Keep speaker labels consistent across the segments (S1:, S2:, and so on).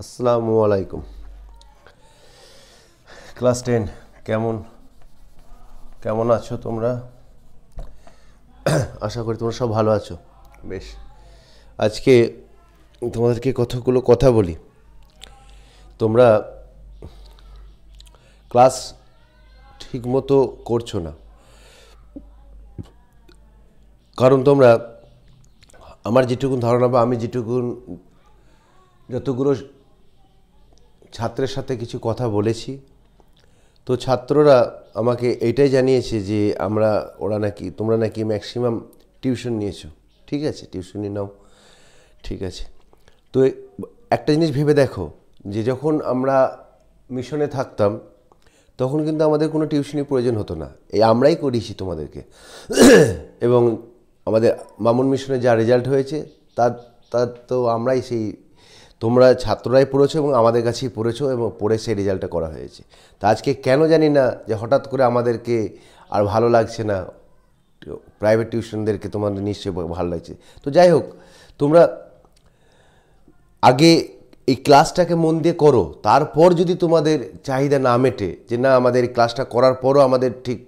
S1: আসসালামু আলাইকুম class ten কেমন কেমন আছো তোমরা আশা করি তোমরা সব ভালো আছো বেশ আজকে তোমাদেরকে কতগুলো কথা বলি তোমরা ক্লাস ঠিকমতো করছো না কারণ তোমরা আমার যেটুকুন ধারণা বা আমি যেটুকুন যতগুলো ছাত্রের সাথে কিছু কথা বলেছি তো ছাত্ররা আমাকে এটাই জানিয়েছে যে আমরা ওরা নাকি তোমরা নাকি ম্যাক্সিমাম টিউশন নিয়েছো ঠিক আছে টিউশনি নাও ঠিক আছে তো একটা জিনিস ভেবে দেখো যে যখন আমরা মিশনে থাকতাম তখন কিন্তু আমাদের কোনো টিউশনই প্রয়োজন হতো না এই আমরাই করিয়েছি তোমাদেরকে এবং আমাদের মামুন মিশনে যা রেজাল্ট হয়েছে তার তার তো আমরাই সেই তোমরা ছাত্ররাই পড়েছো এবং আমাদের কাছেই পড়েছো এবং পড়ে সেই রেজাল্টটা করা হয়েছে তা আজকে কেন জানি না যে হঠাৎ করে আমাদেরকে আর ভালো লাগছে না প্রাইভেট টিউশনদেরকে তোমাদের নিশ্চয়ই ভালো লাগছে তো যাই হোক তোমরা আগে এই ক্লাসটাকে মন দিয়ে করো তারপর যদি তোমাদের চাহিদা না মেটে যে না আমাদের এই ক্লাসটা করার পরও আমাদের ঠিক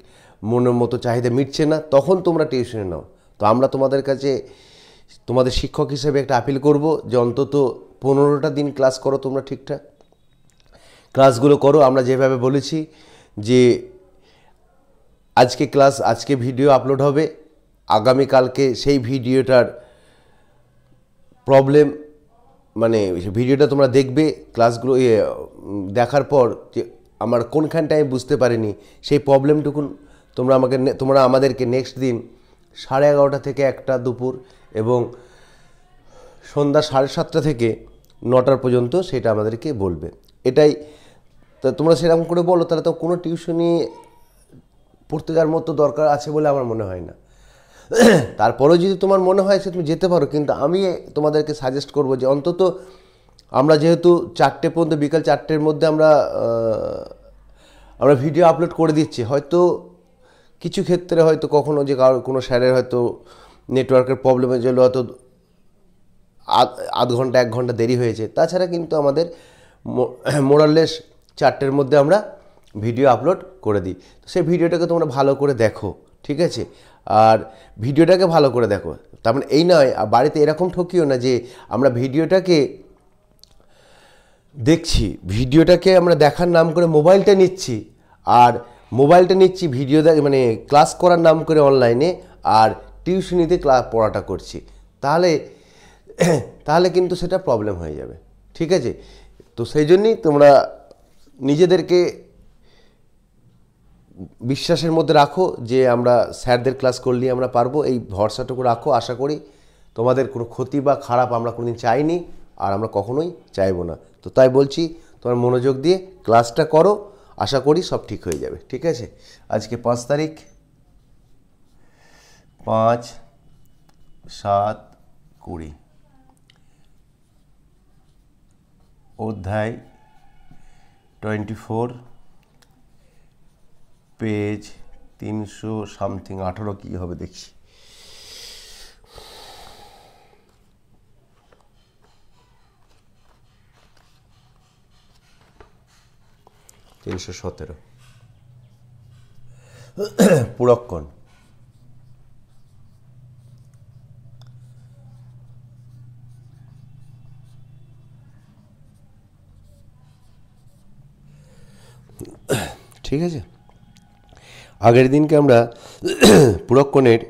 S1: মনের মতো চাহিদা মিটছে না তখন তোমরা টিউশনে নাও তো আমরা তোমাদের কাছে তোমাদের শিক্ষক হিসেবে একটা আপিল করব যে অন্তত পনেরোটা দিন ক্লাস করো তোমরা ঠিকঠাক ক্লাসগুলো করো আমরা যেভাবে বলেছি যে আজকে ক্লাস আজকে ভিডিও আপলোড হবে আগামীকালকে সেই ভিডিওটার প্রবলেম মানে ভিডিওটা তোমরা দেখবে ক্লাসগুলো দেখার পর যে আমার কোনখানটায় বুঝতে পারিনি সেই প্রবলেমটুকু তোমরা আমাকে তোমরা আমাদেরকে নেক্সট দিন সাড়ে এগারোটা থেকে একটা দুপুর এবং সন্ধ্যা সাড়ে সাতটা থেকে নটার পর্যন্ত সেটা আমাদেরকে বলবে এটাই তা তোমরা সেরকম করে বলো তাহলে তো কোনো টিউশনি পড়তে যাওয়ার মতো দরকার আছে বলে আমার মনে হয় না তারপরেও যদি তোমার মনে হয় সে তুমি যেতে পারো কিন্তু আমি তোমাদেরকে সাজেস্ট করব যে অন্তত আমরা যেহেতু চারটে পর্যন্ত বিকাল চারটের মধ্যে আমরা আমরা ভিডিও আপলোড করে দিচ্ছি হয়তো কিছু ক্ষেত্রে হয়তো কখনো যে কারো কোনো স্যারের হয়তো নেটওয়ার্কের প্রবলেমের জন্য হয়তো আধ ঘন্টা এক ঘন্টা দেরি হয়েছে তাছাড়া কিন্তু আমাদের মোরাললেস চারটের মধ্যে আমরা ভিডিও আপলোড করে দিই তো সেই ভিডিওটাকে তোমরা ভালো করে দেখো ঠিক আছে আর ভিডিওটাকে ভালো করে দেখো তার মানে এই নয় বাড়িতে এরকম ঠকিও না যে আমরা ভিডিওটাকে দেখছি ভিডিওটাকে আমরা দেখার নাম করে মোবাইলটা নিচ্ছি আর মোবাইলটা নিচ্ছি ভিডিও মানে ক্লাস করার নাম করে অনলাইনে আর টিউশনিতে ক্লাস পড়াটা করছি তাহলে তাহলে কিন্তু সেটা প্রবলেম হয়ে যাবে ঠিক আছে তো সেই জন্যই তোমরা নিজেদেরকে বিশ্বাসের মধ্যে রাখো যে আমরা স্যারদের ক্লাস করলেই আমরা পারবো এই ভরসাটুকু রাখো আশা করি তোমাদের কোনো ক্ষতি বা খারাপ আমরা কোনোদিন চাইনি আর আমরা কখনোই চাইবো না তো তাই বলছি তোমার মনোযোগ দিয়ে ক্লাসটা করো আশা করি সব ঠিক হয়ে যাবে ঠিক আছে আজকে পাঁচ তারিখ পাঁচ সাত কুড়ি অধ্যায় টোয়েন্টি ফোর পেজ তিনশো সামথিং আঠারো কী হবে দেখি তিনশো সতেরো পুরক্ষণ ঠিক আছে আগের দিনকে আমরা পুরক্ষণের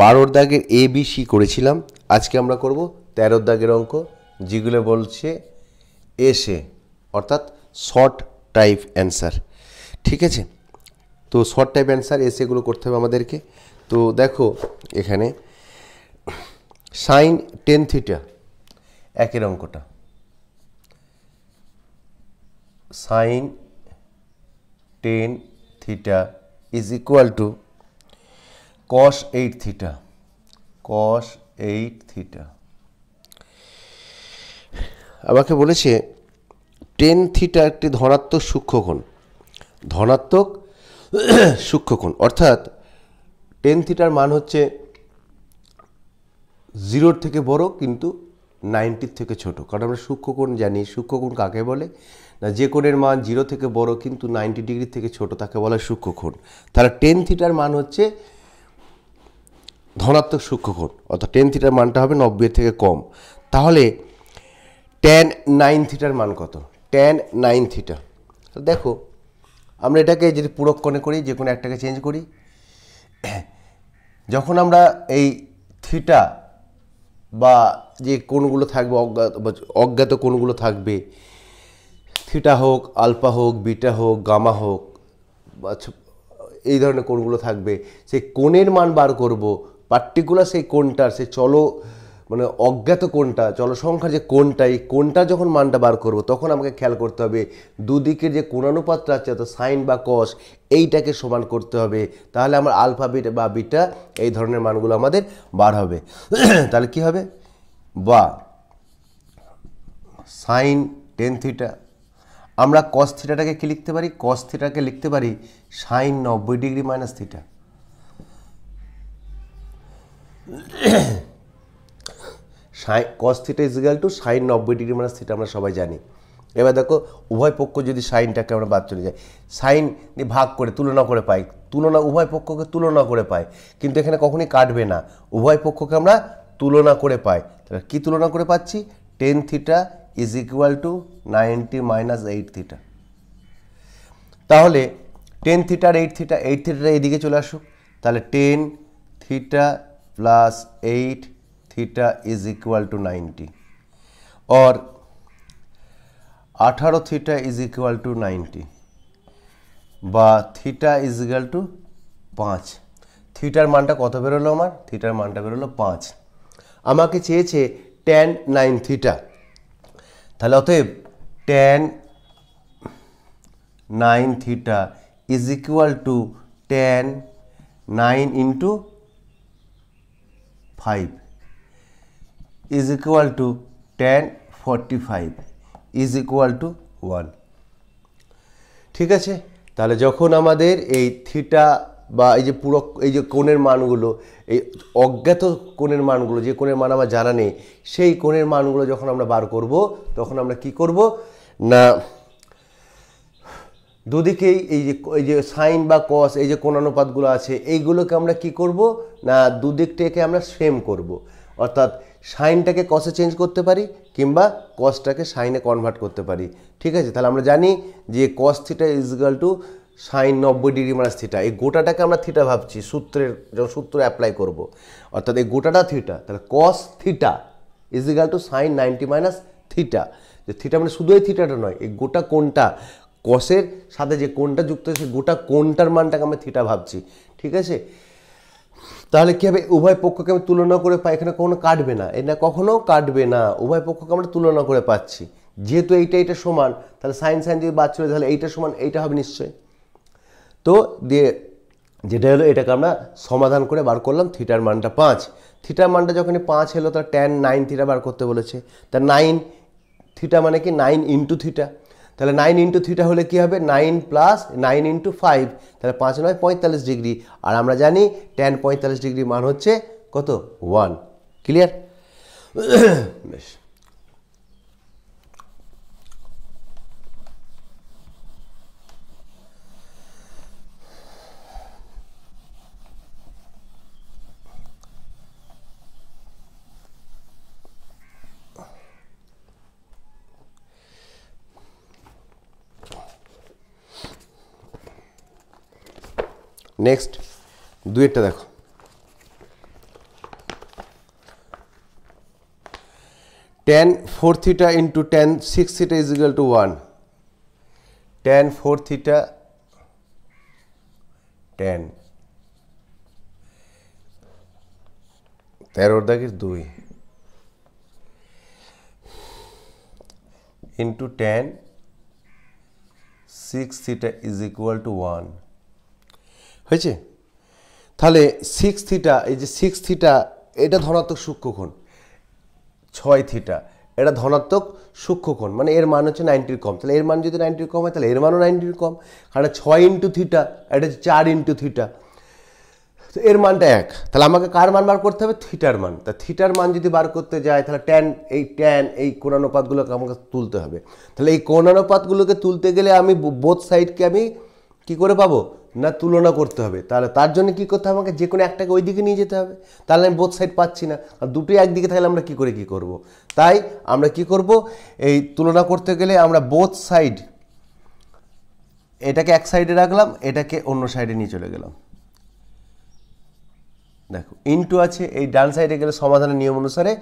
S1: বারোর দাগের এ বি সি করেছিলাম আজকে আমরা করব তেরোর দাগের অঙ্ক যেগুলো বলছে এসে অর্থাৎ শর্ট টাইপ অ্যান্সার ঠিক আছে তো শর্ট টাইপ অ্যান্সার এসেগুলো করতে হবে আমাদেরকে তো দেখো এখানে সাইন টেন থিটা একের অঙ্কটা sine tan theta is equal to cos eight theta cos eight theta আমাকে বলেছে টেন থিটা একটি ধনাত্মক সূক্ষ্মকোণ ধনাত্মক সূক্ষ্মকোণ অর্থাৎ টেন থিটার মান হচ্ছে জিরোর থেকে বড় কিন্তু নাইনটির থেকে ছোট কারণ আমরা সূক্ষ্মকোণ জানি সূক্ষ্মকোণ কাকে বলে না যে কোণের মান জিরো থেকে বড় কিন্তু নাইনটি ডিগ্রি থেকে ছোট তাকে বলা হয় কোণ তাহলে টেন থিটার মান হচ্ছে ধনাত্মক সূক্ষ্ম কোণ অর্থাৎ টেন থিটার মানটা হবে নব্বই থেকে কম তাহলে ট্যান নাইন থিটার মান কত ট্যান নাইন থিটা দেখো আমরা এটাকে যদি পুরক্ষণে করি যে কোনো একটাকে চেঞ্জ করি যখন আমরা এই থিটা বা যে কোনগুলো থাকবে অজ্ঞাত অজ্ঞাত কোনগুলো থাকবে থিটা হোক আলফা হোক বিটা হোক গামা হোক এই ধরনের কোণগুলো থাকবে সেই কোণের মান বার করব পার্টিকুলার সেই কোণটার সেই চলো মানে অজ্ঞাত কোণটা জনসংখ্যার যে কোণটা এই কোণটা যখন মানটা বার করব তখন আমাকে খেয়াল করতে হবে দুদিকের যে কোণানুপাতটা আছে অর্থাৎ সাইন বা কস এইটাকে সমান করতে হবে তাহলে আমার আলফা বিটা বা বিটা এই ধরনের মানগুলো আমাদের বার হবে তাহলে কি হবে বা সাইন টেন থিটা আমরা কস থিটাটাকে কী লিখতে পারি কস থিটাকে লিখতে পারি সাইন নব্বই degree minus theta cos theta is equal to sine নব্বই ডিগ্রি মাইনাস থিটা আমরা সবাই জানি এবার দেখো উভয় পক্ষ যদি সাইনটাকে আমরা বাদ চলে যাই সাইন ভাগ করে তুলনা করে পাই তুলনা উভয় পক্ষকে তুলনা করে পাই কিন্তু এখানে কখনই কাটবে না উভয় পক্ষকে আমরা তুলনা করে পাই তাহলে কী তুলনা করে পাচ্ছি tan theta is equal to ninety minus eight theta তাহলে টেন থিটার এইট থিটা এইট থিটাটা এইদিকে চলে আসুক তাহলে tan theta plus eight theta is equal to ninety और আঠারো theta is equal to ninety বা থিটা ইজ ইকুয়াল টু পাঁচ থিটার মানটা কত বেরোলো আমার থিটার মানটা বেরোলো পাঁচ আমাকে চেয়েছে ট্যান নাইন থিটা তাহলে অতএব tan nine theta is equal to tan nine into five is equal to tan forty five is equal to one ঠিক আছে তাহলে যখন আমাদের এই থিটা বা এই যে পুরো এই যে কোণের মানগুলো এই অজ্ঞাত কোণের মানগুলো যে কোণের মান আমার জানা নেই সেই কোণের মানগুলো যখন আমরা বার করব তখন আমরা কি করব না দুদিকেই এই যে এই যে সাইন বা কস এই যে কোণানুপাতগুলো আছে এইগুলোকে আমরা কি করব না দুদিকটাকে আমরা সেম করব। অর্থাৎ সাইনটাকে কসে চেঞ্জ করতে পারি কিংবা কসটাকে সাইনে কনভার্ট করতে পারি ঠিক আছে তাহলে আমরা জানি যে cos theta is to sine নব্বই ডিগ্রি মাইনাস থিটা এই গোটাটাকে আমরা থিটা ভাবছি সূত্রের যখন সূত্র অ্যাপ্লাই করব অর্থাৎ এই গোটাটা থিটা তাহলে cos theta is equal to sine ninety minus theta যে থিটা মানে শুধু এই থিটাটা নয় এই গোটা কোনটা কসের সাথে যে কোনটা যুক্ত হয়েছে গোটা কোনটার মানটাকে আমরা থিটা ভাবছি ঠিক আছে তাহলে কী হবে উভয় পক্ষকে আমি তুলনা করে পাই এখানে কখনো কাটবে না এটা কখনো কাটবে না উভয় পক্ষকে আমরা তুলনা করে পাচ্ছি যেহেতু এইটা এইটা সমান তাহলে সাইন সাইন যদি বাদ চলে তাহলে এইটা সমান এইটা হবে নিশ্চয়ই তো দিয়ে যেটা হলো এটাকে আমরা সমাধান করে বার করলাম থিটার মানটা পাঁচ থিটার মানটা যখনই পাঁচ এলো তার টেন নাইন থিটা বার করতে বলেছে তা নাইন থিটা মানে কি নাইন ইন্টু থিটা তাহলে নাইন ইন্টু থিটা হলে কী হবে nine plus nine into five তাহলে পাঁচ নয় পঁয়তাল্লিশ ডিগ্রি আর আমরা জানি টেন পঁয়তাল্লিশ ডিগ্রি মান হচ্ছে কত ওয়ান ক্লিয়ার বেশ নেক্সট দুয়েরটা দেখো ten four theta into ten six theta is equal to one ten four theta ten তেরোর দাগের দুই into ten six theta is equal to one হয়েছে তাহলে সিক্স থিটা এই যে সিক্স থিটা এটা ধনাত্মক সূক্ষ্মক্ষণ ছয় থিটা এটা ধনাত্মক সূক্ষ্মক্ষণ মানে এর মান হচ্ছে নাইনটির কম তাহলে এর মান যদি নাইনটির কম হয় তাহলে এর মানও নাইনটির কম কারণ ছয় ইন্টু থিটা এটা হচ্ছে চার ইন্টু থিটা তো এর মানটা এক তাহলে আমাকে কার মান বার করতে হবে থিটার মান তা থিটার মান যদি বার করতে যায় তাহলে ট্যান এই ট্যান এই কোণানুপাতগুলোকে আমাকে তুলতে হবে তাহলে এই কোণানুপাতগুলোকে তুলতে গেলে আমি বোথ সাইডকে আমি কি করে পাবো না তুলনা করতে হবে তাহলে তার জন্য কী করতে হবে আমাকে যে কোনো একটাকে ওই দিকে নিয়ে যেতে হবে তাহলে আমি বোথ সাইড পাচ্ছি না আর দুটোই একদিকে থাকলে আমরা কী করে কী করব। তাই আমরা কি করব এই তুলনা করতে গেলে আমরা বোথ সাইড এটাকে এক সাইডে রাখলাম এটাকে অন্য সাইডে নিয়ে চলে গেলাম দেখো ইনটু আছে এই ডান সাইডে গেলে সমাধানের নিয়ম অনুসারে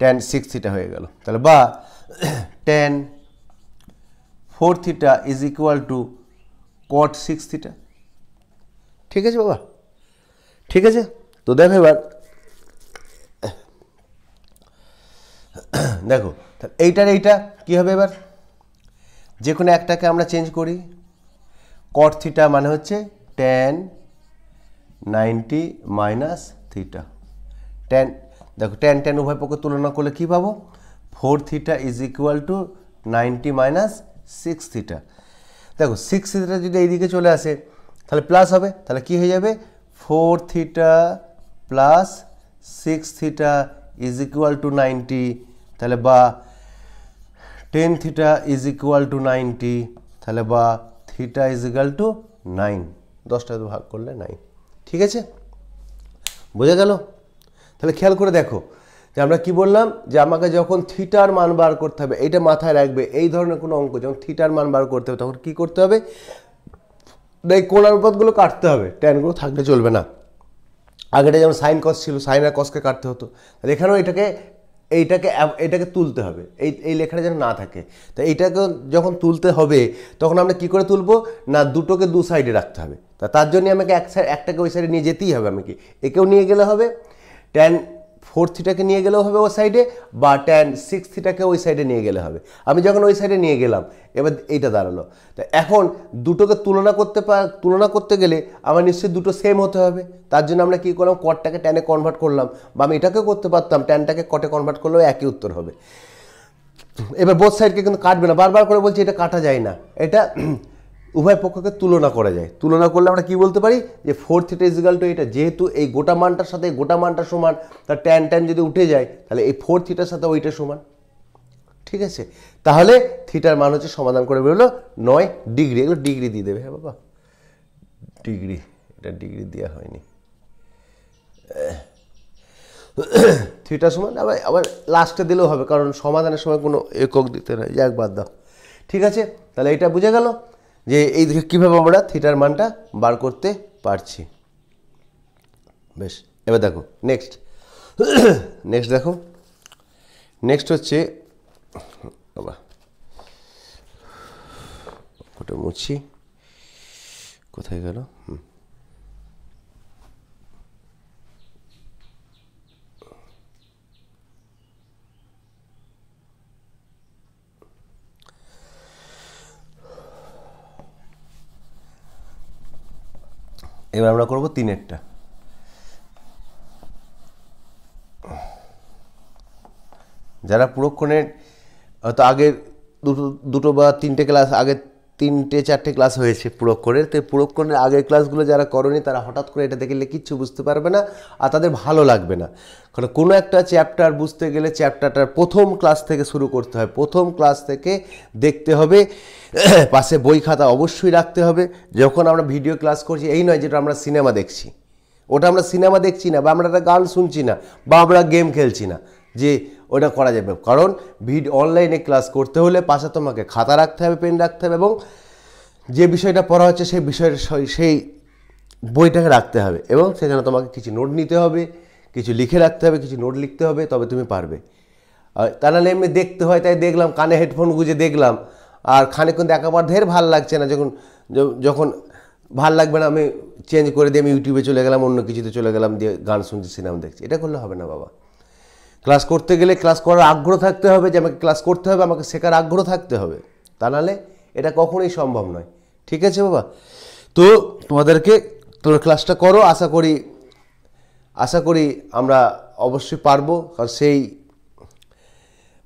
S1: টেন সিক্স থিটা হয়ে গেল তাহলে বা tan four theta is equal to cot six theta ঠিক আছে বাবা ঠিক আছে তো দেখো এবার দেখো এইটার এইটা কি হবে এবার যে কোনো একটাকে আমরা চেঞ্জ করি কট থিটা মানে হচ্ছে tan ninety minus theta tan দেখো টেন টেন উভয় পক্ষে তুলনা করলে কী পাবো four theta is equal to ninety minus six theta দেখো সিক্স থিটা যদি এইদিকে চলে আসে তাহলে প্লাস হবে তাহলে কি হয়ে যাবে four theta plus six theta is equal to ninety তাহলে বা ten theta is equal to ninety তাহলে বা theta is equal to nine দশটা ভাগ করলে নাইন ঠিক আছে বোঝা গেল তাহলে খেয়াল করে দেখো যে আমরা কি বললাম যে আমাকে যখন থিটার মান বার করতে হবে এটা মাথায় রাখবে এই ধরনের কোনো অঙ্ক যখন থিটার মান বার করতে হবে তখন কি করতে হবে এই কোণার অনুপাতগুলো কাটতে হবে ট্যানগুলো থাকলে চলবে না আগেটা যেমন সাইন কস ছিল সাইন আর কসকে কাটতে হতো তাহলে এখানেও এটাকে এইটাকে এটাকে তুলতে হবে এই এই লেখাটা যেন না থাকে তা এইটাকে যখন তুলতে হবে তখন আমরা কি করে তুলবো না দুটোকে দু সাইডে রাখতে হবে তা তার জন্য আমাকে এক সাইড একটাকে ওই সাইডে নিয়ে যেতেই হবে আমাকে একেও নিয়ে গেলে হবে ট্যান ফোর থিটাকে নিয়ে গেলেও হবে ওই সাইডে বা ট্যান সিক্স থিটাকে ওই সাইডে নিয়ে গেলে হবে আমি যখন ওই সাইডে নিয়ে গেলাম এবার এইটা দাঁড়ালো তো এখন দুটোকে তুলনা করতে তুলনা করতে গেলে আমার নিশ্চয়ই দুটো সেম হতে হবে তার জন্য আমরা কী করলাম কটটাকে ট্যানে কনভার্ট করলাম বা আমি এটাকে করতে পারতাম ট্যানটাকে কটে কনভার্ট করলেও একই উত্তর হবে এবার বোথ সাইডকে কিন্তু কাটবে না বারবার করে বলছি এটা কাটা যায় না এটা উভয় পক্ষকে তুলনা করা যায় তুলনা করলে আমরা কি বলতে পারি যে ফোর থিটা ইজিক্যাল টু এটা যেহেতু এই গোটা মানটার সাথে গোটা মানটা সমান তার ট্যান ট্যান যদি উঠে যায় তাহলে এই ফোর থিটার সাথে ওইটা সমান ঠিক আছে তাহলে থিটার মান হচ্ছে সমাধান করে বেরোলো নয় ডিগ্রি এগুলো ডিগ্রি দিয়ে দেবে হ্যাঁ বাবা ডিগ্রি এটা ডিগ্রি দেওয়া হয়নি থিটা সমান আবার আবার লাস্টে দিলেও হবে কারণ সমাধানের সময় কোনো একক দিতে নেই এক বাদ দাও ঠিক আছে তাহলে এটা বুঝে গেলো যে এই কীভাবে আমরা থিটার মানটা বার করতে পারছি বেশ এবার দেখো নেক্সট নেক্সট দেখো নেক্সট হচ্ছে বাবা ওটা মুছি কোথায় গেল হুম এবার আমরা করবো তিনেরটা যারা পুরোক্ষণে হয়তো আগের দুটো দুটো বা তিনটে ক্লাস আগের তিনটে চারটে ক্লাস হয়েছে পুরক্ষণের তো পুরক্ষণের আগের ক্লাসগুলো যারা করেনি তারা হঠাৎ করে এটা দেখলে কিচ্ছু বুঝতে পারবে না আর তাদের ভালো লাগবে না কারণ কোনো একটা চ্যাপ্টার বুঝতে গেলে চ্যাপ্টারটার প্রথম ক্লাস থেকে শুরু করতে হয় প্রথম ক্লাস থেকে দেখতে হবে পাশে বই খাতা অবশ্যই রাখতে হবে যখন আমরা ভিডিও ক্লাস করছি এই নয় যেটা আমরা সিনেমা দেখছি ওটা আমরা সিনেমা দেখছি না বা আমরা একটা গান শুনছি না বা আমরা গেম খেলছি না যে ওটা করা যাবে কারণ ভিড অনলাইনে ক্লাস করতে হলে পাশে তোমাকে খাতা রাখতে হবে পেন রাখতে হবে এবং যে বিষয়টা পড়া হচ্ছে সেই বিষয়ের সেই বইটাকে রাখতে হবে এবং সেখানে তোমাকে কিছু নোট নিতে হবে কিছু লিখে রাখতে হবে কিছু নোট লিখতে হবে তবে তুমি পারবে তা নাহলে এমনি দেখতে হয় তাই দেখলাম কানে হেডফোন গুঁজে দেখলাম আর খানিক্ষণ কিন্তু একেবারে ধের ভাল লাগছে না যখন যখন ভাল লাগবে না আমি চেঞ্জ করে দিয়ে আমি ইউটিউবে চলে গেলাম অন্য কিছুতে চলে গেলাম দিয়ে গান শুনছি সিনেমা দেখছি এটা করলে হবে না বাবা ক্লাস করতে গেলে ক্লাস করার আগ্রহ থাকতে হবে যে আমাকে ক্লাস করতে হবে আমাকে শেখার আগ্রহ থাকতে হবে তা নাহলে এটা কখনোই সম্ভব নয় ঠিক আছে বাবা তো তোমাদেরকে তোমরা ক্লাসটা করো আশা করি আশা করি আমরা অবশ্যই পারবো কারণ সেই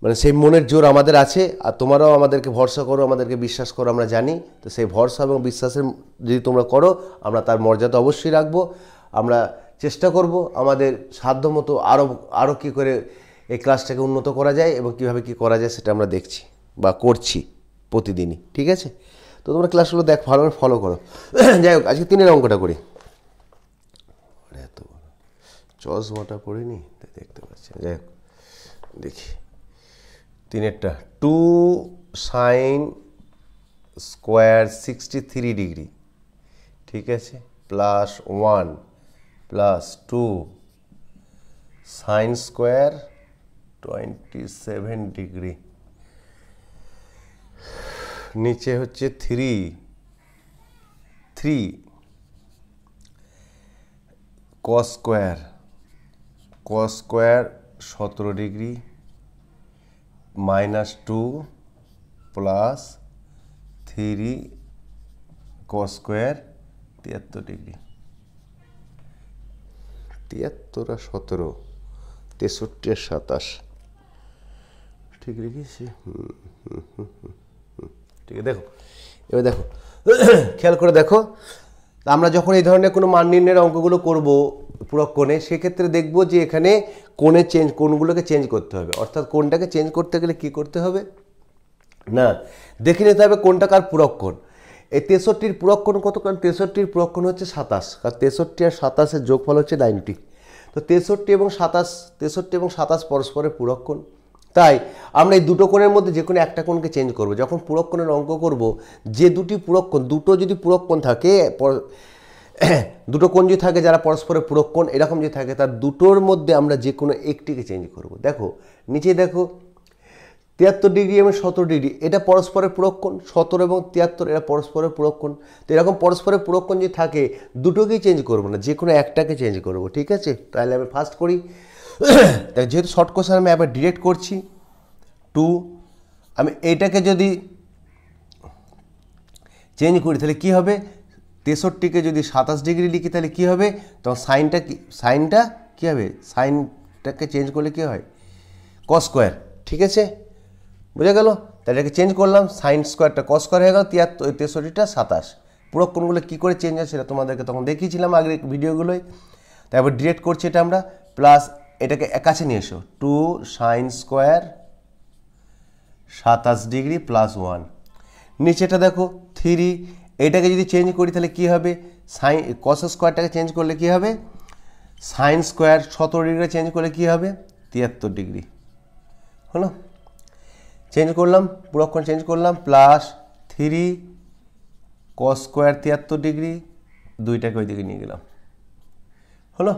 S1: মানে সেই মনের জোর আমাদের আছে আর তোমারাও আমাদেরকে ভরসা করো আমাদেরকে বিশ্বাস করো আমরা জানি তো সেই ভরসা এবং বিশ্বাসের যদি তোমরা করো আমরা তার মর্যাদা অবশ্যই রাখবো আমরা চেষ্টা করব আমাদের সাধ্যমতো আরও আরও কী করে এই ক্লাসটাকে উন্নত করা যায় এবং কীভাবে কী করা যায় সেটা আমরা দেখছি বা করছি প্রতিদিনই ঠিক আছে তো তোমরা ক্লাসগুলো দেখ ভালোভাবে ফলো করো যাই হোক আজকে তিনের অঙ্কটা করি এত চশমাটা পড়িনি তাই দেখতে পাচ্ছি যাই হোক দেখি তিনেরটা two sine square sixty three degree ঠিক আছে plus one plus two sine square twenty seven degree নিচে হচ্ছে three three cos square cos square সতেরো degree minus two plus three cos square তিয়াত্তর ডিগ্রি তিয়াত্তর আর সতেরো তেষট্টি আর সাতাশ ঠিক রেখেছি ঠিক দেখো এবার দেখো খেয়াল করে দেখো আমরা যখন এই ধরনের কোনো মান নির্ণয়ের অঙ্কগুলো করব পুরো কোণে সেক্ষেত্রে দেখব যে এখানে কোণে চেঞ্জ কোণগুলোকে চেঞ্জ করতে হবে অর্থাৎ কোনটাকে চেঞ্জ করতে গেলে কি করতে হবে না দেখে নিতে হবে কোনটা কার পূরক কোণ এই তেষট্টির পুরক্ষণ কত কারণ তেষট্টির পুরক্ষণ হচ্ছে সাতাশ কারণ তেষট্টি আর সাতাশের যোগফল হচ্ছে নাইনটি তো তেষট্টি এবং সাতাশ তেষট্টি এবং সাতাশ পরস্পরের পুরক্ষণ তাই আমরা এই দুটো কোণের মধ্যে যে কোনো একটা কোণকে চেঞ্জ করব যখন পুরক্ষণের অঙ্ক করব যে দুটি পুরক্ষণ দুটো যদি পুরক্ষণ থাকে দুটো কোণ যদি থাকে যারা পরস্পরের পুরক্ষণ এরকম যদি থাকে তার দুটোর মধ্যে আমরা যে কোনো একটিকে চেঞ্জ করব দেখো নিচে দেখো তিয়াত্তর ডিগ্রি এবং সতেরো ডিগ্রি এটা পরস্পরের পুরক্ষণ সতেরো এবং তিয়াত্তর এটা পরস্পরের পুরক্ষণ তো এরকম পরস্পরের পুরক্ষণ যদি থাকে দুটোকেই চেঞ্জ করবো না যে কোনো একটাকে চেঞ্জ করবো ঠিক আছে তাহলে আমি ফার্স্ট করি যেহেতু শর্ট কোশ্চেন আমি আবার ডিরেক্ট করছি টু আমি এইটাকে যদি চেঞ্জ করি তাহলে কী হবে তেষট্টিকে যদি সাতাশ ডিগ্রি লিখি তাহলে কী হবে তখন সাইনটা কি সাইনটা কী হবে সাইনটাকে চেঞ্জ করলে কী হয় কস স্কোয়ার ঠিক আছে বুঝে গেল তাই এটাকে চেঞ্জ করলাম সাইন স্কোয়ারটা কস স্কোয়ার হয়ে গেল তিয়াত্তর তেষট্টিটা সাতাশ পুরো কোনগুলো কী করে চেঞ্জ হয় সেটা তোমাদেরকে তখন দেখিয়েছিলাম আগের ভিডিওগুলোই তারপর ডিরেক্ট করছি এটা আমরা প্লাস এটাকে কাছে নিয়ে এসো টু সাইন স্কোয়ার সাতাশ ডিগ্রি প্লাস ওয়ান নিচেটা দেখো থ্রি এটাকে যদি চেঞ্জ করি তাহলে কী হবে সাইন কস স্কোয়ারটাকে চেঞ্জ করলে কী হবে সাইন স্কোয়ার সতেরো ডিগ্রি চেঞ্জ করলে কী হবে তিয়াত্তর ডিগ্রি হলো চেঞ্জ করলাম পুরক্ষণ চেঞ্জ করলাম প্লাস থ্রি কস স্কোয়ার তিয়াত্তর ডিগ্রি দুইটাকে ওই দিকে নিয়ে গেলাম হলো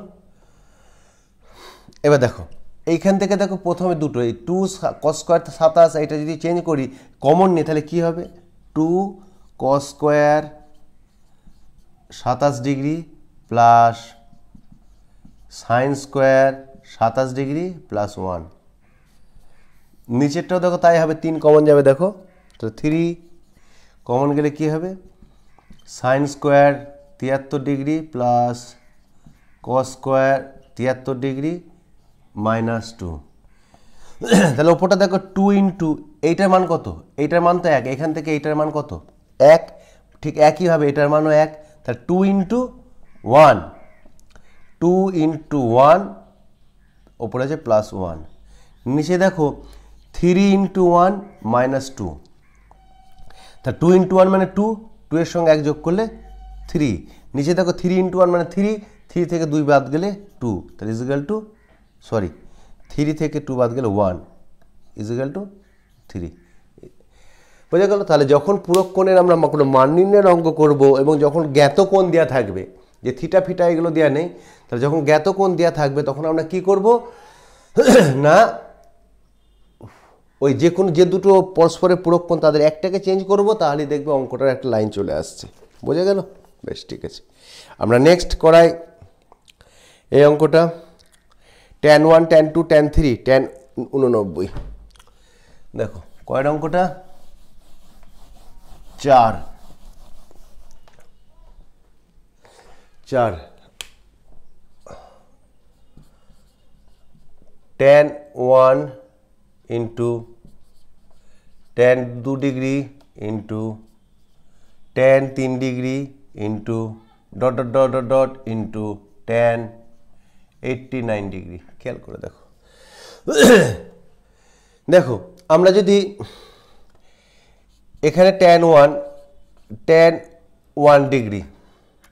S1: এবার দেখো এইখান থেকে দেখো প্রথমে দুটো এই টু কস স্কোয়ার সাতাশ এটা যদি চেঞ্জ করি কমন নিয়ে তাহলে কী হবে টু কস স্কোয়ার সাতাশ ডিগ্রি প্লাস সাইন্স স্কোয়ার সাতাশ ডিগ্রি প্লাস ওয়ান নিচেরটাও দেখো তাই হবে তিন কমন যাবে দেখো তো থ্রি কমন গেলে কি হবে সাইন স্কোয়ার তিয়াত্তর ডিগ্রি প্লাস কস স্কোয়ার তিয়াত্তর ডিগ্রি মাইনাস টু তাহলে ওপরটা দেখো টু ইন্টু এইটার মান কত এইটার মান তো এক এখান থেকে এইটার মান কত এক ঠিক একইভাবে এটার মানও এক তা two into one two into one ওপরে আছে প্লাস ওয়ান নিচে দেখো three into one minus two তা টু ইন্টু ওয়ান মানে টু টু এর সঙ্গে এক যোগ করলে থ্রি নিচে দেখো থ্রি ইন্টু ওয়ান মানে থ্রি থ্রি থেকে দুই বাদ গেলে টু তাহলে ইজিক্যাল টু সরি থ্রি থেকে টু বাদ গেলে ওয়ান ইজিক্যাল টু থ্রি বোঝা গেল তাহলে যখন কোণের আমরা কোনো মান নির্ণয়ের অঙ্ক করব এবং যখন জ্ঞাত কোণ দেওয়া থাকবে যে থিটা ফিটা এগুলো দেওয়া নেই তাহলে যখন জ্ঞাত কোণ দেওয়া থাকবে তখন আমরা কি করব না ওই যে কোনো যে দুটো পরস্পরের পুরোক্ষণ তাদের একটাকে চেঞ্জ করব তাহলে দেখবে অঙ্কটার একটা লাইন চলে আসছে বোঝা গেল বেশ ঠিক আছে আমরা নেক্সট করাই এই অঙ্কটা tan one tan two tan three tan উননব্বই দেখো কয়ের অঙ্কটা চার চার ট্যান ওয়ান ইন্টু টেন দু ডিগ্রি ইন্টু টেন তিন degree into dot dot dot dot dot into ten eighty nine degree খেয়াল করে দেখো দেখো আমরা যদি এখানে ten one ten one degree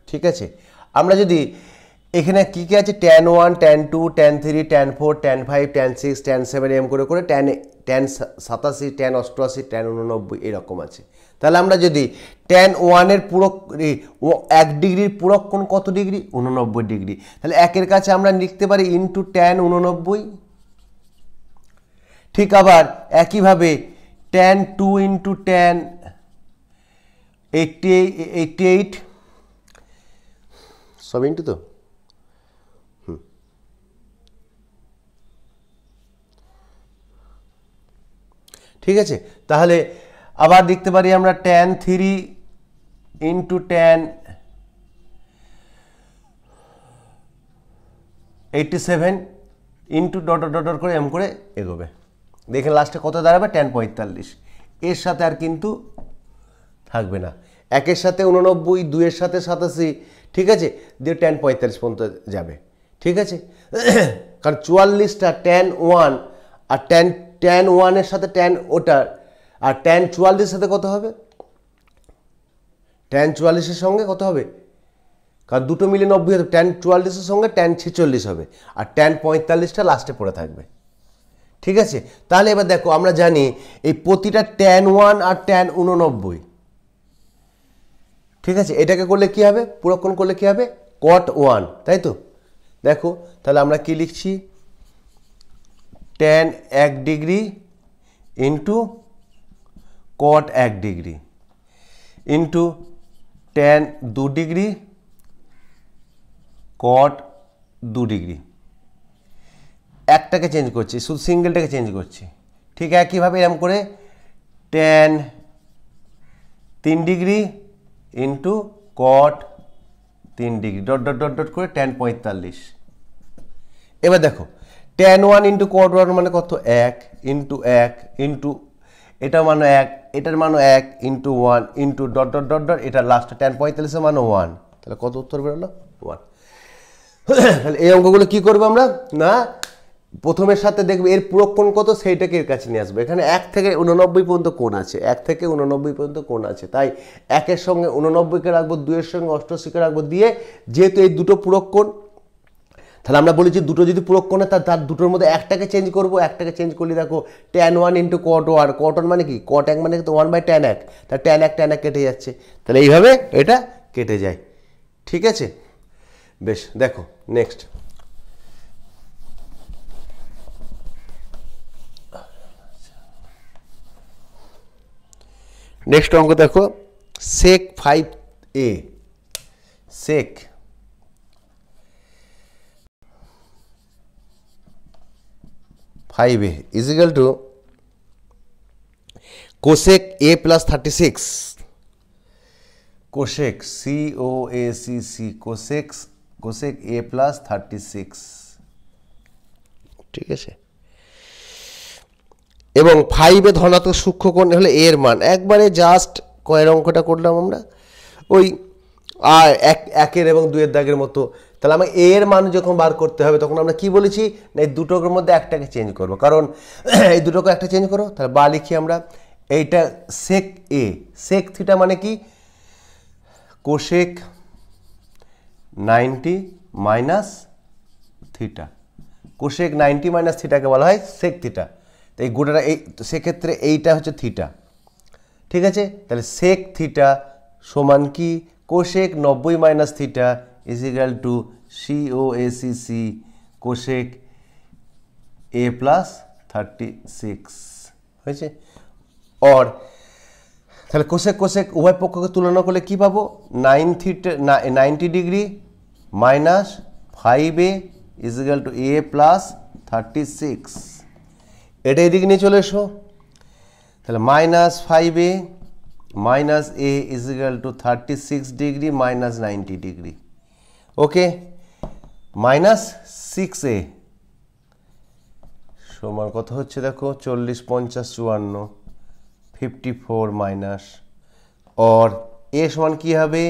S1: ঠিক আছে আমরা যদি এখানে কী কী আছে tan one tan two tan three tan four tan five tan six tan seven এম করে করে ট্যান ট্যান সাতাশি ট্যান অষ্টআশি ট্যান উননব্বই এরকম আছে তাহলে আমরা যদি ট্যান ওয়ানের পুরো এক ডিগ্রির পুরো কোন কত ডিগ্রি উননব্বই ডিগ্রি তাহলে একের কাছে আমরা লিখতে পারি ইন্টু ট্যান উননব্বই ঠিক আবার একইভাবে tan two into tan eighty eighty eight সব ইন্টু তো ঠিক আছে তাহলে আবার দেখতে পারি আমরা tan three into tan eighty seven into ডটর ডটর করে এম করে এগোবে দেখে লাস্টে কত দাঁড়াবে ট্যান পঁয়তাল্লিশ এর সাথে আর কিন্তু থাকবে না একের সাথে উননব্বই দুইয়ের সাথে সাতাশি ঠিক আছে দিয়ে ট্যান পঁয়তাল্লিশ পর্যন্ত যাবে ঠিক আছে কারণ চুয়াল্লিশটা ট্যান ওয়ান আর ট্যান টেন ওয়ানের সাথে টেন ওটার আর টেন চুয়াল্লিশের সাথে কত হবে ট্যান চুয়াল্লিশের সঙ্গে কত হবে কারণ দুটো মিলে নব্বই হবে টেন চুয়াল্লিশের সঙ্গে টেন ছেচল্লিশ হবে আর ট্যান পঁয়তাল্লিশটা লাস্টে পড়ে থাকবে ঠিক আছে তাহলে এবার দেখো আমরা জানি এই প্রতিটা ট্যান ওয়ান আর ট্যান উননব্বই ঠিক আছে এটাকে করলে কি হবে পুরক্ষণ করলে কি হবে কট ওয়ান তাই তো দেখো তাহলে আমরা কি লিখছি ট্যান এক ডিগ্রি ইন্টু কট এক ডিগ্রি ইন্টু ট্যান দু ডিগ্রি কট দু ডিগ্রি একটাকে চেঞ্জ করছি শুধু সিঙ্গেলটাকে চেঞ্জ করছি ঠিক একইভাবে এরম করে ট্যান তিন ডিগ্রি ইন্টু কট তিন degree dot dot dot dot করে ট্যান পঁয়তাল্লিশ এবার দেখো ten one into quad one মানে কত এক ইন্টু এক ইন্টু এটা মানো এক এটার মানো এক into one into dot dot dot dot এটা লাস্টে টেন পঁয়তাল্লিশে মানো ওয়ান তাহলে কত উত্তর বেরোলো ওয়ান তাহলে এই অঙ্কগুলো কি করবো আমরা না প্রথমের সাথে দেখবে এর পুরো কোণ কত সেইটাকে এর কাছে নিয়ে আসবে এখানে এক থেকে উননব্বই পর্যন্ত কোণ আছে এক থেকে উননব্বই পর্যন্ত কোণ আছে তাই একের সঙ্গে উননব্বইকে রাখবো দুইয়ের সঙ্গে অষ্টআশিকে রাখবো দিয়ে যেহেতু এই দুটো পুরক্ষণ তাহলে আমরা বলি যে দুটো যদি প্রয়োগ করে তার তার দুটোর মধ্যে একটাকে চেঞ্জ করবো একটাকে চেঞ্জ করলে দেখো tan one into cot one cot one মানে কি কট এক মানে ওয়ান বাই ট্যান এক তার ট্যান এক ট্যান এক কেটে যাচ্ছে তাহলে এইভাবে এটা কেটে যায় ঠিক আছে বেশ দেখো নেক্সট নেক্সট অঙ্ক দেখো sec five A sec five A is equal to cosec A plus thirty six cosec C ও এ সি সি কোশেক্স cosec A plus thirty six ঠিক আছে এবং ফাইভে ধনাত্মক সূক্ষ্ম কোণ হলে এর মান একবারে জাস্ট কয়ের অঙ্কটা করলাম আমরা ওই আর এক একের এবং দুয়ের দাগের মতো তাহলে আমাকে এ এর মান যখন বার করতে হবে তখন আমরা কি বলেছি না এই দুটোর মধ্যে একটাকে চেঞ্জ করব কারণ এই দুটোকে একটা চেঞ্জ করো তাহলে বা লিখি আমরা এইটা সেক এ সেক থিটা মানে কি cosec ninety minus theta cosec ninety minus থিটাকে বলা হয় সেক থিটা তো এই গোটাটা এই সেক্ষেত্রে এইটা হচ্ছে থিটা ঠিক আছে তাহলে সেক থিটা সমান কি কোশেক নব্বই minus theta is equal to COACC cosec A plus 36 হয়েছে অর তাহলে কোশেক কোশেক উভয় পক্ষকে তুলনা করলে কি পাবো nine theta ninety degree minus five A is equal to A plus thirty six এটা এদিক নিয়ে চলে এসো তাহলে minus five A minus A is equal to thirty six degree minus ninety degree okay minus six A সমান কত হচ্ছে দেখো চল্লিশ পঞ্চাশ চুয়ান্ন fifty four minus or A সমান কী হবে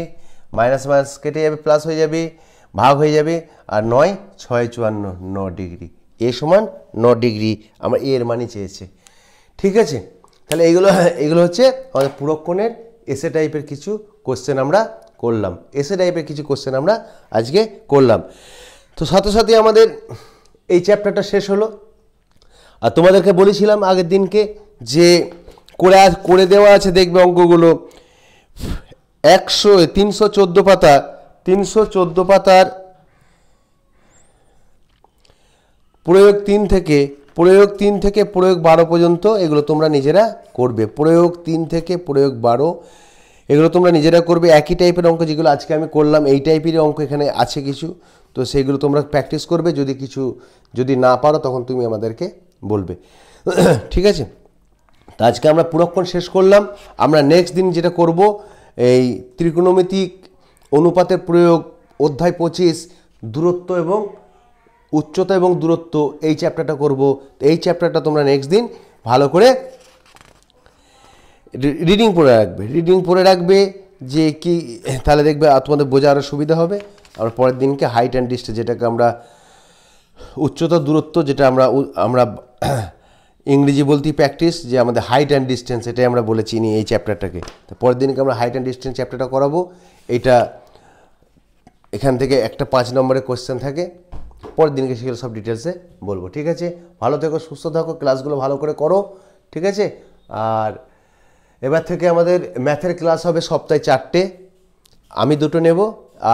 S1: মাইনাস মাইনাস কেটে যাবে প্লাস হয়ে যাবে ভাগ হয়ে যাবে আর নয় ছয় চুয়ান্ন ন ডিগ্রি এ সমান ন ডিগ্রি আমার এর মানই চেয়েছে ঠিক আছে তাহলে এইগুলো এগুলো হচ্ছে আমাদের পুরক্ষণের এসে টাইপের কিছু কোশ্চেন আমরা করলাম এসে টাইপের কিছু কোশ্চেন আমরা আজকে করলাম তো সাথে সাথে আমাদের এই চ্যাপ্টারটা শেষ হলো আর তোমাদেরকে বলেছিলাম আগের দিনকে যে করে করে দেওয়া আছে দেখবে অঙ্কগুলো একশো তিনশো চোদ্দো পাতা তিনশো চোদ্দো পাতার প্রয়োগ তিন থেকে প্রয়োগ তিন থেকে প্রয়োগ বারো পর্যন্ত এগুলো তোমরা নিজেরা করবে প্রয়োগ তিন থেকে প্রয়োগ বারো এগুলো তোমরা নিজেরা করবে একই টাইপের অঙ্ক যেগুলো আজকে আমি করলাম এই টাইপেরই অঙ্ক এখানে আছে কিছু তো সেইগুলো তোমরা প্র্যাকটিস করবে যদি কিছু যদি না পারো তখন তুমি আমাদেরকে বলবে ঠিক আছে তো আজকে আমরা পুরক্ষণ শেষ করলাম আমরা নেক্সট দিন যেটা করব এই ত্রিকোণমিতিক অনুপাতের প্রয়োগ অধ্যায় পঁচিশ দূরত্ব এবং উচ্চতা এবং দূরত্ব এই চ্যাপ্টারটা করব এই চ্যাপ্টারটা তোমরা নেক্সট দিন ভালো করে রিডিং পড়ে রাখবে রিডিং পড়ে রাখবে যে কি তাহলে দেখবে তোমাদের বোঝা আরও সুবিধা হবে আর পরের দিনকে হাইট অ্যান্ড ডিস্টেন্স যেটাকে আমরা উচ্চতা দূরত্ব যেটা আমরা আমরা ইংরেজি বলতে প্র্যাকটিস যে আমাদের হাইট অ্যান্ড ডিস্টেন্স এটাই আমরা বলে চিনি এই চ্যাপ্টারটাকে তো পরের দিনকে আমরা হাইট অ্যান্ড ডিস্টেন্স চ্যাপ্টারটা করাবো এটা এখান থেকে একটা পাঁচ নম্বরের কোয়েশ্চেন থাকে পরের দিনকে সেগুলো সব ডিটেলসে বলবো ঠিক আছে ভালো থেকো সুস্থ থাকো ক্লাসগুলো ভালো করে করো ঠিক আছে আর এবার থেকে আমাদের ম্যাথের ক্লাস হবে সপ্তাহে চারটে আমি দুটো নেব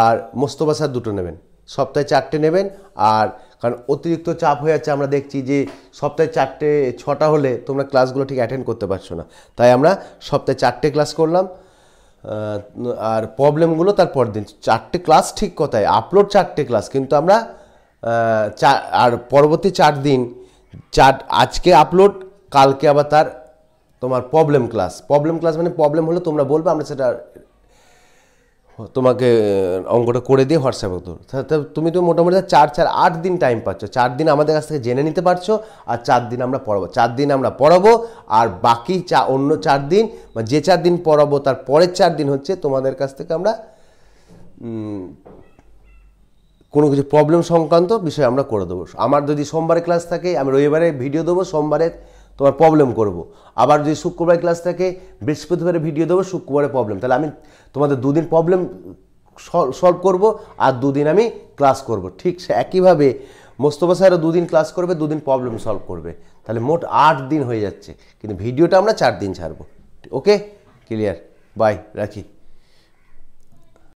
S1: আর মোস্তফা স্যার দুটো নেবেন সপ্তাহে চারটে নেবেন আর কারণ অতিরিক্ত চাপ হয়ে যাচ্ছে আমরা দেখছি যে সপ্তাহে চারটে ছটা হলে তোমরা ক্লাসগুলো ঠিক অ্যাটেন্ড করতে পারছো না তাই আমরা সপ্তাহে চারটে ক্লাস করলাম আর প্রবলেমগুলো তারপর দিন চারটে ক্লাস ঠিক কথায় আপলোড চারটে ক্লাস কিন্তু আমরা চার আর পরবর্তী চার দিন চার আজকে আপলোড কালকে আবার তার তোমার প্রবলেম ক্লাস প্রবলেম ক্লাস মানে প্রবলেম হলে তোমরা বলবে আমরা সেটা তোমাকে অঙ্কটা করে দিয়ে হোয়াটসঅ্যাপে করো তুমি তো মোটামুটি চার চার আট দিন টাইম পাচ্ছ চার দিন আমাদের কাছ থেকে জেনে নিতে পারছো আর চার দিন আমরা পড়াবো চার দিন আমরা পড়াবো আর বাকি চা অন্য চার দিন বা যে চার দিন পড়াবো তার পরের চার দিন হচ্ছে তোমাদের কাছ থেকে আমরা কোনো কিছু প্রবলেম সংক্রান্ত বিষয় আমরা করে দেবো আমার যদি সোমবারে ক্লাস থাকে আমি রবিবারে ভিডিও দেবো সোমবারের তোমার প্রবলেম করব। আবার যদি শুক্রবার ক্লাস থাকে বৃহস্পতিবারে ভিডিও দেবো শুক্রবারে প্রবলেম তাহলে আমি তোমাদের দুদিন প্রবলেম সলভ করব আর দুদিন আমি ক্লাস করব ঠিক একইভাবে মোস্তফা স্যারও দুদিন ক্লাস করবে দুদিন প্রবলেম সলভ করবে তাহলে মোট আট দিন হয়ে যাচ্ছে কিন্তু ভিডিওটা আমরা চার দিন ছাড়বো ওকে ক্লিয়ার বাই রাখি